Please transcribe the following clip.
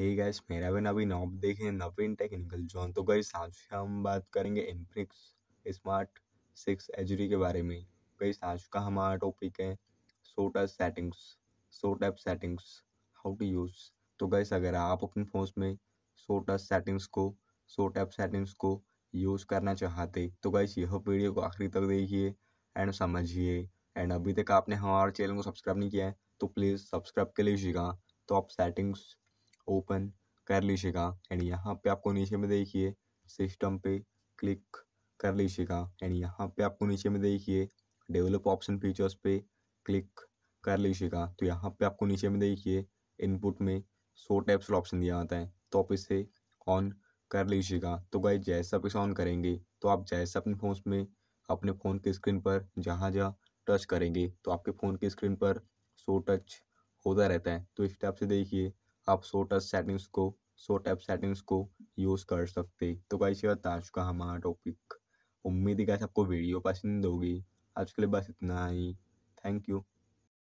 हे gas मेरा भी नवीन आप देखें नवीन टेक्निकल जोन तो गई आज हम बात करेंगे इनफ्रिक्स स्मार्ट सिक्स एच के बारे में गई आज का हमारा टॉपिक है सोटा सेटिंग्स सोट app settings how to use तो गैस अगर आप अपने फ़ोन में सोटा सेटिंग्स को सोट ऐप सेटिंग्स को यूज़ करना चाहते तो गैस यह वीडियो को आखिरी तक देखिए एंड समझिए एंड अभी तक आपने हमारे चैनल को सब्सक्राइब नहीं किया है तो प्लीज़ सब्सक्राइब कर लीजिएगा तो आप सेटिंग्स ओपन कर लीजिएगा एंड यहाँ पे आपको नीचे में देखिए सिस्टम पे क्लिक कर लीजिएगा एंड यहाँ पे आपको नीचे में देखिए डेवलप ऑप्शन फीचर्स पे क्लिक कर लीजिएगा तो यहाँ पे आपको नीचे में देखिए इनपुट में सो टैप्स ऑप्शन दिया आता है तो आप इसे ऑन कर लीजिएगा तो गाइज जैसा आप इसे ऑन करेंगे तो आप जैसा अपने फोन में अपने फ़ोन की स्क्रीन पर जहाँ जहाँ टच करेंगे तो आपके फ़ोन की स्क्रीन पर सो टच होता रहता है तो इस टाइप से देखिए आप सोट टच सेटिंग्स को सो टैप सेटिंग्स को यूज़ कर सकते तो कैसे ये बता चुका हमारा टॉपिक उम्मीद है कैसे आपको वीडियो पसंद होगी आज के लिए बस इतना ही थैंक यू